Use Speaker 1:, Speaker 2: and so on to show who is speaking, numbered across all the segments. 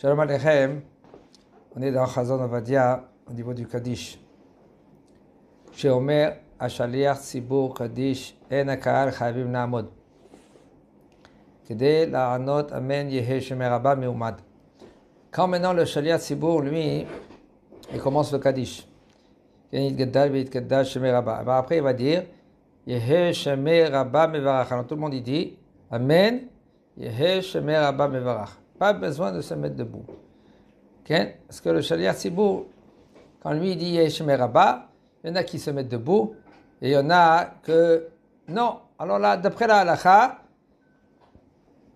Speaker 1: Shalom Alechem. On est dans Chazon Avadia au niveau du Kaddish. Chez Omer, Kaddish, En Chavim Naamod. Amen, Meumad Quand maintenant le Shaliach lui, il commence le Kaddish. Après, il va dire Yehe Shemer Rabba Mevarach. Alors tout le monde dit Amen, Yehe Shemer Rabba Mevarach. Pas besoin de se mettre debout. Okay? Parce que le Shaliach Tzibou, quand lui dit Rabba, il y en a qui se mettent debout et il y en a que non. Alors là, d'après la halakha,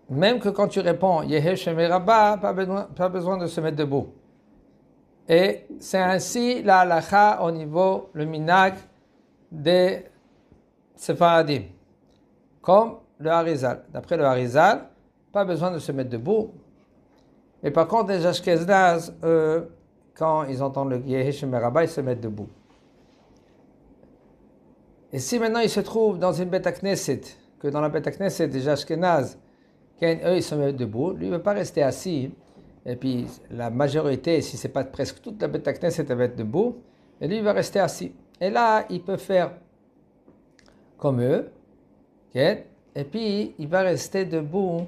Speaker 1: même que quand tu réponds Yeshem pas besoin, pas besoin de se mettre debout. Et c'est ainsi la halakha au niveau, le minag des Sephardim. Comme le Harizal. D'après le Harizal, pas besoin de se mettre debout, et par contre, les Ashkenaz, quand ils entendent le Yehish ils se mettent debout. Et si maintenant ils se trouvent dans une bête que dans la bête à Knesset, les Ashkenaz, eux, ils se mettent debout, lui ne veut pas rester assis. Et puis la majorité, si ce n'est pas presque toute la bête à Knesset, elle va être debout. Et lui, il va rester assis. Et là, il peut faire comme eux. Et puis, il va rester debout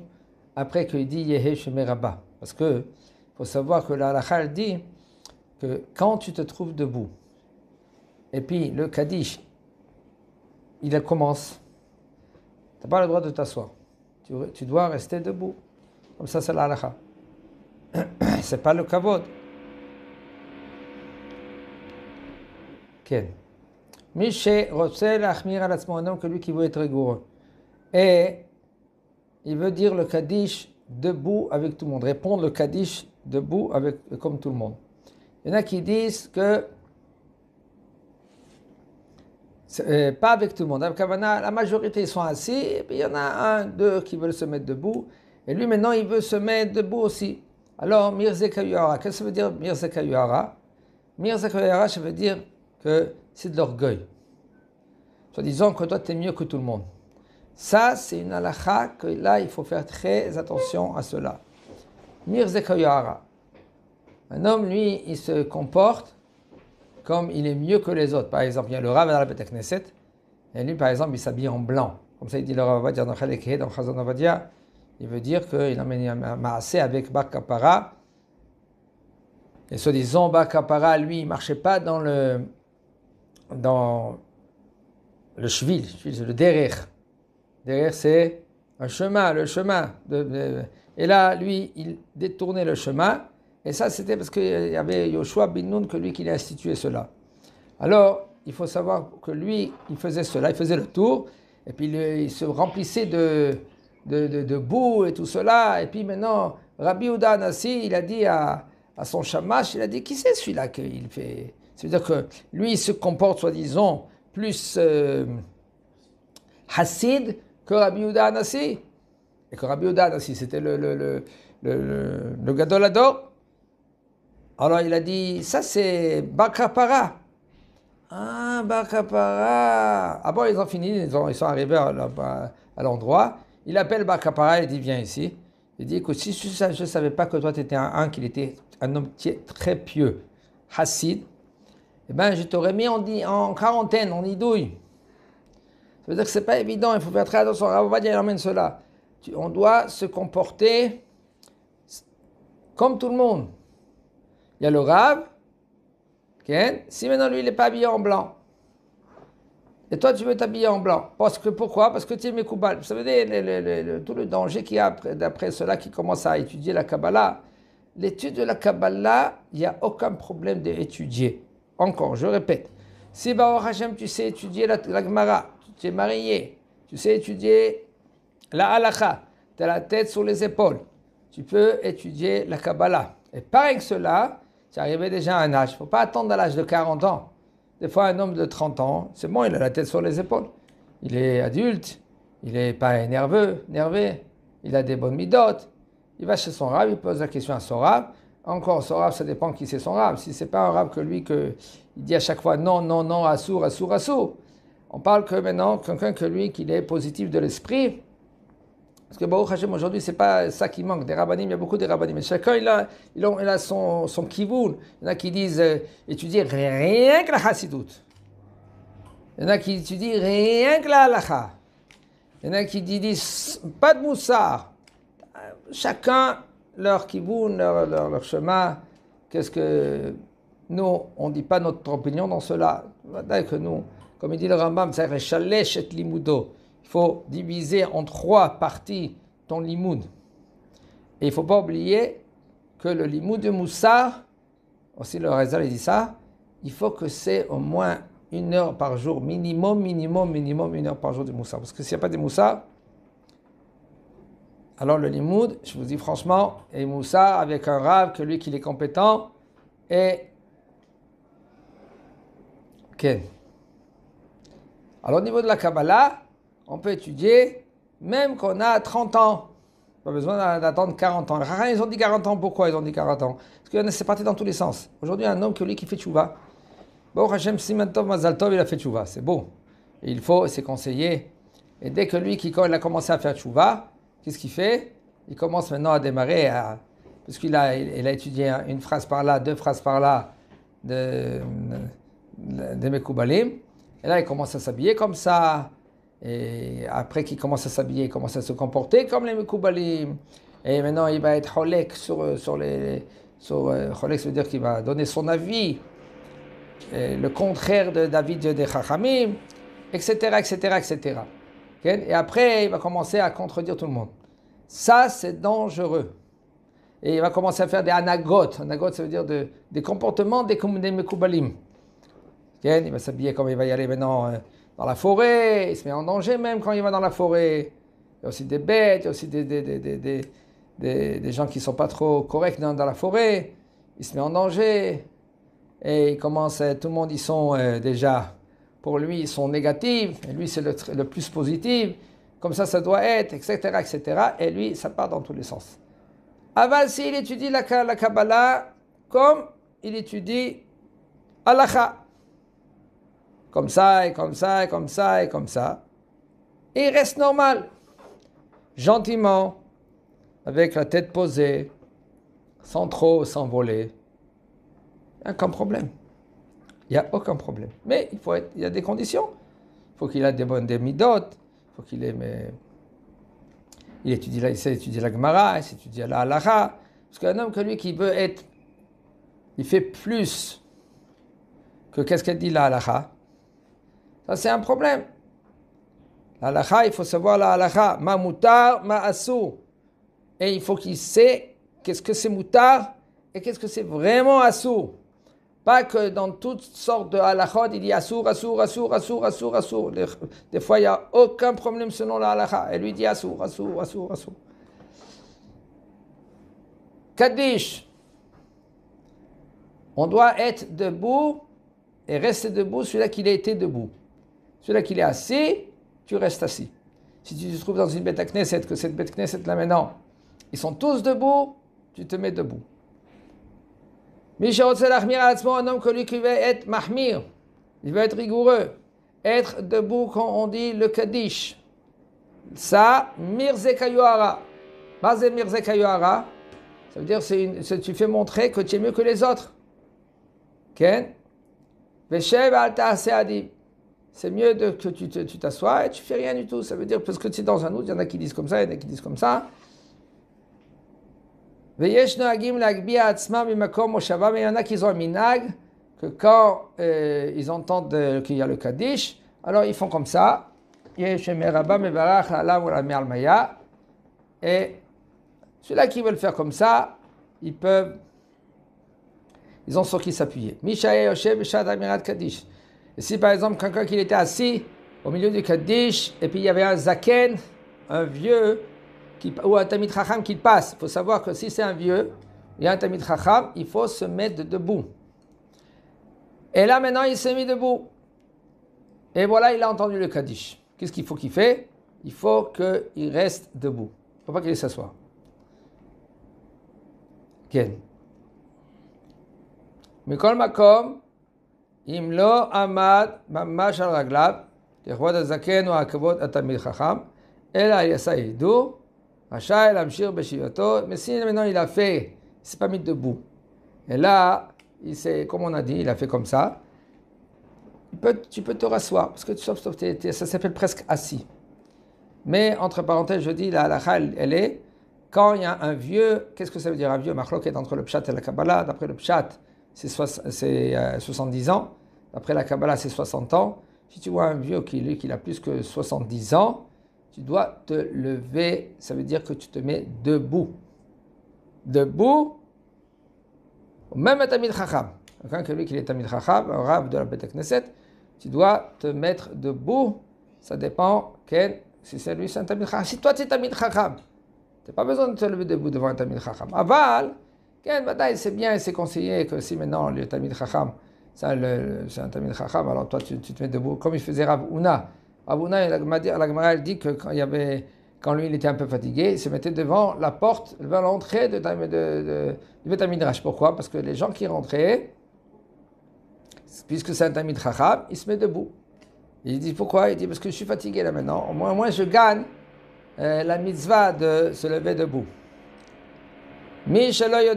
Speaker 1: après qu'il dit Yehe parce que faut savoir que la dit que quand tu te trouves debout, et puis le kaddish, il commence, tu n'as pas le droit de t'asseoir. Tu, tu, dois rester debout. Comme ça, c'est la Ce C'est pas le kavod. Lachmir, Un homme que lui qui veut être rigoureux. Et il veut dire le Kaddish debout avec tout le monde, répondre le Kaddish debout avec, comme tout le monde. Il y en a qui disent que euh, pas avec tout le monde. La majorité sont assis, et puis il y en a un, deux qui veulent se mettre debout. Et lui maintenant il veut se mettre debout aussi. Alors mirzekayuara Kayuara, qu'est-ce que ça veut dire mirzekayuara Kayuara ça veut dire que c'est de l'orgueil. Soit disant que toi tu es mieux que tout le monde. Ça, c'est une halakha que là, il faut faire très attention à cela. Mirzekoyara. Un homme, lui, il se comporte comme il est mieux que les autres. Par exemple, il y a le Rav dans la Knesset, et lui, par exemple, il s'habille en blanc. Comme ça, il dit le Rav Avadia dans dans Chazon Avadia, il veut dire qu'il emmène un maasé avec Bar Kapara. Et soi-disant, Bar Kapara, lui, il marchait pas dans le, dans le cheville, le derrière. Derrière, c'est un chemin, le chemin. et là, lui, il détournait le chemin. Et ça, c'était parce qu'il y avait Yoshua bin Nun que lui qui a institué cela. Alors, il faut savoir que lui, il faisait cela, il faisait le tour, et puis il, se remplissait de, de, boue et tout cela. Et puis maintenant, Rabbi Oudan Nassi, il a dit à, à son chamash, il a dit, qui c'est celui-là qu'il fait C'est-à-dire que lui, il se comporte, soi-disant, plus euh, hassid que Rabbi Et que Rabbi c'était le, le, le, Alors il a dit, ça c'est Bakrapara. Ah, Bakrapara. Ah bon, ils ont fini, ils, sont arrivés à, l'endroit. Il appelle Bakrapara, et dit, viens ici. Il dit, que si je ne savais pas que toi tu étais un, qu'il était un homme très pieux, Hassid, eh ben je t'aurais mis en, en quarantaine, en idouille. Ça veut dire que ce n'est pas évident, il faut faire très attention. Rav dire, il emmène cela. On doit se comporter comme tout le monde. Il y a le Rav, si maintenant lui, il n'est pas habillé en blanc, et toi, tu veux t'habiller en blanc. Parce que, pourquoi Parce que tu es Mekoubal. Vous savez, le, tout le danger qu'il y a d'après ceux-là qui commencent à étudier la Kabbalah. L'étude de la Kabbalah, il n'y a aucun problème d'étudier. Encore, je répète. Si Baruch HaShem, tu sais étudier la, la Gemara, tu es marié, tu sais étudier la halakha, tu as la tête sur les épaules, tu peux étudier la Kabbalah. Et pareil que cela, tu es arrivé déjà à un âge. Il ne faut pas attendre à l'âge de 40 ans. Des fois, un homme de 30 ans, c'est bon, il a la tête sur les épaules. Il est adulte, il n'est pas nerveux, nervé, il a des bonnes midotes. Il va chez son rab, il pose la question à son rab. Encore, son rab, ça dépend qui c'est son rab. Si c'est pas un rab que lui, que, il dit à chaque fois non, non, non, assour, assour, assour. On parle que maintenant, quelqu'un que lui, qu'il est positif de l'esprit. Parce que Baruch Hashem, aujourd'hui, c'est pas ça qui manque. Des rabbinim, il y a beaucoup de rabbinim. Mais chacun, il a, il a, son, son kivoun. Il y en a qui disent euh, étudier rien que la chassidoute. Il y en a qui étudient rien que la halakha. Il y en a qui disent pas de moussard. Chacun leur kiboun, leur, leur, chemin. Qu'est-ce que. Nous, on ne dit pas notre opinion dans cela. Bah, que nous, comme il dit le Rambam, limudo. Il faut diviser en trois parties ton limoud. Et il ne faut pas oublier que le limoud de Moussa, aussi le Rezal dit ça, il faut que c'est au moins une heure par jour, minimum, minimum, minimum, une heure par jour de Moussa. Parce que s'il n'y a pas de Moussa, alors le limoud, je vous dis franchement, et Moussa avec un rave, que lui qui est compétent, et... Ok. Alors au niveau de la Kabbalah, on peut étudier même qu'on a 30 ans. Pas besoin d'attendre 40 ans. Ils ont dit 40 ans. Pourquoi ils ont dit 40 ans Parce que c'est parti dans tous les sens. Aujourd'hui, un homme qui, lui, qui fait tchouva, Bon, Hashem Simantov Mazaltov, il a fait tchouva. C'est beau. il faut, c'est conseillé. Et dès que lui, qui, il a commencé à faire tchouva, qu'est-ce qu'il fait Il commence maintenant à démarrer, à, parce a, a étudié une phrase par là, deux phrases par là de, de, de et là, il commence à s'habiller comme ça. Et après qu'il commence à s'habiller, il commence à se comporter comme les Mekoubalim. Et maintenant, il va être Holek sur, sur les. Sur, euh, ça veut dire qu'il va donner son avis. le contraire de David de Chachamim, etc., etc., etc. Et après, il va commencer à contredire tout le monde. Ça, c'est dangereux. Et il va commencer à faire des anagotes. Anagotes, ça veut dire des comportements des, des mekoubalim. Il va s'habiller comme il va y aller maintenant euh, dans la forêt, il se met en danger même quand il va dans la forêt. Il y a aussi des bêtes, il y a aussi des, des, des, des, des gens qui ne sont pas trop corrects dans, la forêt. Il se met en danger. Et il commence, euh, tout le monde, ils sont euh, déjà, pour lui, ils sont négatifs. Et lui, c'est le, le, plus positif. Comme ça, ça doit être, etc., etc. Et lui, ça part dans tous les sens. Aval, s'il étudie la, la Kabbalah comme il étudie Allah comme ça, et comme ça, et comme ça, et comme ça. Et il reste normal, gentiment, avec la tête posée, sans trop s'envoler. Aucun problème. Il n'y a aucun problème. Mais il, faut être, il y a des conditions. Il faut qu'il ait des bonnes demi-dotes. Il faut qu'il ait. Mais... Il étudie là, il sait étudier la Gemara, il sait étudier la Halacha. Parce qu'un homme comme lui qui veut être. Il fait plus que qu'est-ce qu'elle dit la Halacha. Ça, c'est un problème. L'alakha, il faut savoir l'alakha. Ma moutar, ma asou. Et il faut qu'il sait qu'est-ce que c'est mutar et qu'est-ce que c'est vraiment asou. Pas que dans toutes sortes de halakhot, il y a assour, assour, assour, assour, assour, Des fois, il n'y a aucun problème selon la Et lui dit assour, assour, asou, asou. Kaddish. On doit être debout et rester debout celui-là qu'il a été debout celui-là qu'il est assis, tu restes assis. Si tu te trouves dans une bête à Knesset, que cette bête Knesset là maintenant, ils sont tous debout, tu te mets debout. Un homme que lui qui veut être mahmir, il veut être rigoureux, être debout quand on dit le Kaddish. Ça, Mirze ça veut dire que tu fais montrer que tu es mieux que les autres. Ken? c'est mieux de, que tu t'assoies et tu fais rien du tout. Ça veut dire, parce que es dans un autre, il y en a qui disent comme ça, il y en a qui disent comme ça. mais il y en a qui ont un minag, que quand euh, ils entendent euh, qu'il y a le kaddish, alors ils font comme ça. Et ceux-là qui veulent faire comme ça, ils peuvent, ils ont sur qui s'appuyer. Mishae Kaddish. Si par exemple quelqu'un qui était assis au milieu du Kaddish, et puis il y avait un Zaken, un vieux, qui, ou un Tamid Chacham qui passe, il faut savoir que si c'est un vieux, il y a un Tamit Chacham, il faut se mettre debout. Et là maintenant il s'est mis debout. Et voilà, il a entendu le Kaddish. Qu'est-ce qu'il faut qu'il fait Il faut qu'il reste debout. Il ne faut pas qu'il s'assoie. Bien. Mais quand imlo ahmad, il a maintenant il a fait, c'est pas mis debout. Et là, il sait comme on a dit, il a fait comme ça. tu peux te rasseoir, parce que tu sauf, sauf, ça s'appelle presque assis. Mais entre parenthèses, je dis, la hal elle, est, quand il y a un vieux, qu'est-ce que ça veut dire un vieux qui est entre le pshat et la Kabbalah. D'après le pshat, c'est 70 euh, ans. Après la Kabbalah, c'est 60 ans. Si tu vois un vieux qui, lui, qui a plus que 70 ans, tu dois te lever. Ça veut dire que tu te mets debout. Debout, même un Tamid Chacham. Quelqu'un qui, lui, qui est Tamid Chacham, un rab de la Beth Knesset, tu dois te mettre debout. Ça dépend quel, si c'est lui, c'est un Tamid Chacham. Si toi, tu es Tamid Chacham, tu n'as pas besoin de te lever debout devant un Tamid Chacham. Aval, c'est bien c'est conseillé que si maintenant le Tamid Chacham, c'est un Tamid Chacham, alors toi tu, te mets debout, comme il faisait Rav Ouna. la dit que quand, il lui il était un peu fatigué, il se mettait devant la porte, devant l'entrée de, de, de, du Pourquoi Parce que les gens qui rentraient, puisque c'est un Tamid Chacham, il se met debout. Il dit pourquoi Il dit parce que je suis fatigué là maintenant, au moins, je gagne la mitzvah de se lever debout. Un homme que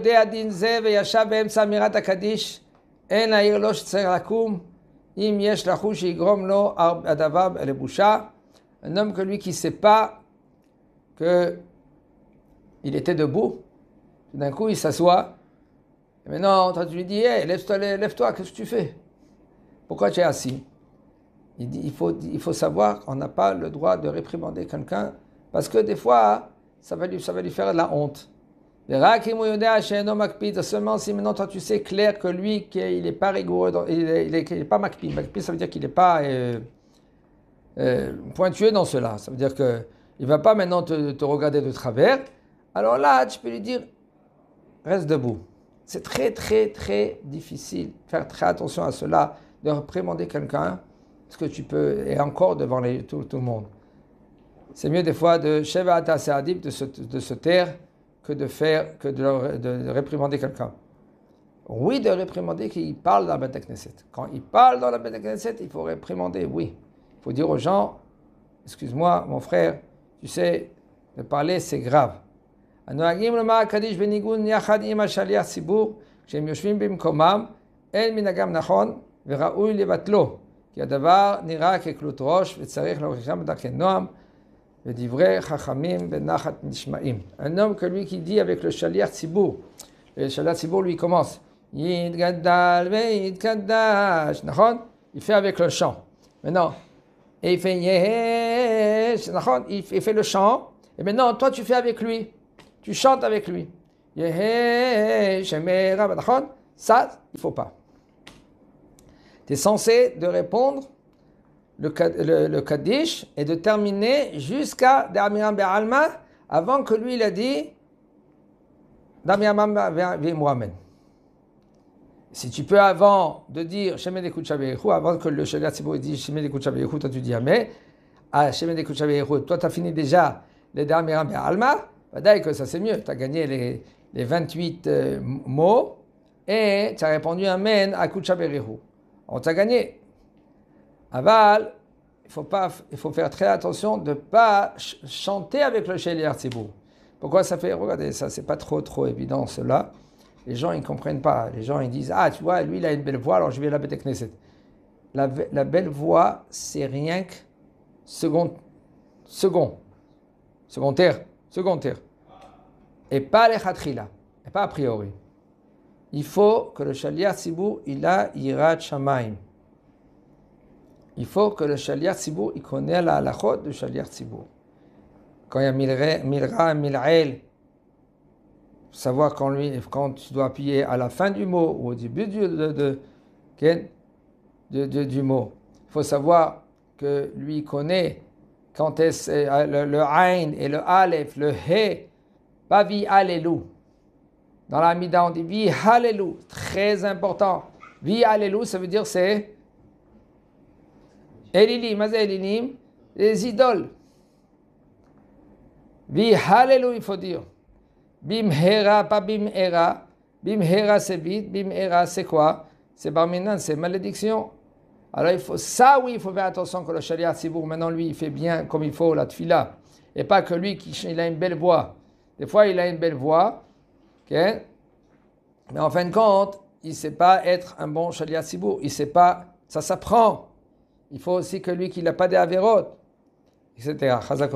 Speaker 1: lui qui ne sait pas qu'il était debout, tout d'un coup il s'assoit, et maintenant tu lui dis, lève-toi, qu'est-ce que tu fais Pourquoi tu es assis il, dit, il, faut, savoir qu'on n'a pas le droit de réprimander quelqu'un, parce que des fois, ça va lui, ça va lui faire de la honte. Seulement si maintenant toi tu sais clair que lui, qu'il n'est pas rigoureux, il n'est pas makpid. Makpid, ça veut dire qu'il n'est pas euh, euh, pointueux dans cela. Ça veut dire qu'il ne va pas maintenant te, regarder de travers. Alors là, tu peux lui dire, reste debout. C'est très, très, très difficile. Faire très attention à cela, de réprimander quelqu'un, ce que tu peux, et encore devant les, tout, le monde. C'est mieux des fois de de se, de se taire que de faire, que de, de réprimander quelqu'un. Oui, de réprimander qu'il parle dans la Beth Knesset. Quand il parle dans la Beth Knesset, il faut réprimander, oui. Il faut dire aux gens, excuse-moi, mon frère, tu sais, de parler, c'est grave. הנוהגים לומר קדיש בניגון יחד עם השליח ציבור, כשהם יושבים במקומם, אין מנהגם נכון וראוי לבטלו, כי הדבר נראה כקלות ראש וצריך להוכיחם בדרכי נועם, il dit, Un homme que lui qui dit avec le chaliar tzibur. Le chaliar tzibou, lui commence. Il fait avec le chant. Maintenant, et il fait Il fait le chant. Et maintenant, toi, tu fais avec lui. Tu chantes avec lui. Ça, il ne faut pas. Tu es censé de répondre le, le, Kaddish et de terminer jusqu'à Damian Beralma avant que lui il a dit Damian Amen. Si tu peux avant de dire Shemen avant que le Shaliat Sibou dit Shemen Ekut toi tu dis Amen. à ah, Shemen toi tu as fini déjà les derniers Beralma, bah que ça c'est mieux, tu as gagné les, les 28 euh, mots et tu as répondu Amen à Kutchaberihu. On t'a gagné. Aval, il faut, pas, il faut faire très attention de pas chanter avec le Sheliar Tzibou. Pourquoi ça fait Regardez, ça, c'est pas trop, trop évident, cela. Les gens, ils comprennent pas. Les gens, ils disent Ah, tu vois, lui, il a une belle voix, alors je vais la Knesset. La, belle voix, c'est rien que second, second, secondaire, secondaire. Et pas les khatrila, et pas a priori. Il faut que le chali Tzibou, il a ira Shamaim il faut que le Shaliar Tzibou, il connaît la halachot du Shaliar Tzibou. Quand il y a Milra, milael, savoir quand, lui, quand tu dois appuyer à la fin du mot ou au début du, de, du mot. Il faut savoir que lui connaît quand est euh, le, le et le alef, le He, pas vi allélu Dans la Mida, on dit vi Allélu, très important. Vi Allélu, ça veut dire c'est Elilim, les idoles. Vi Hallelujah, il faut dire. Bim Hera, pas Bim Hera. Bim Hera, c'est vite. Bim Hera, c'est quoi C'est c'est malédiction. Alors, il faut, ça, oui, il faut faire attention que le si Sibour, maintenant, lui, il fait bien comme il faut la tfila. Et pas que lui, qui, il a une belle voix. Des fois, il a une belle voix. Mais en fin de compte, il ne sait pas être un bon Sharia Sibour. Il ne sait pas. Ça s'apprend. Il faut aussi que lui qui n'a pas des avérotes, etc. Chazak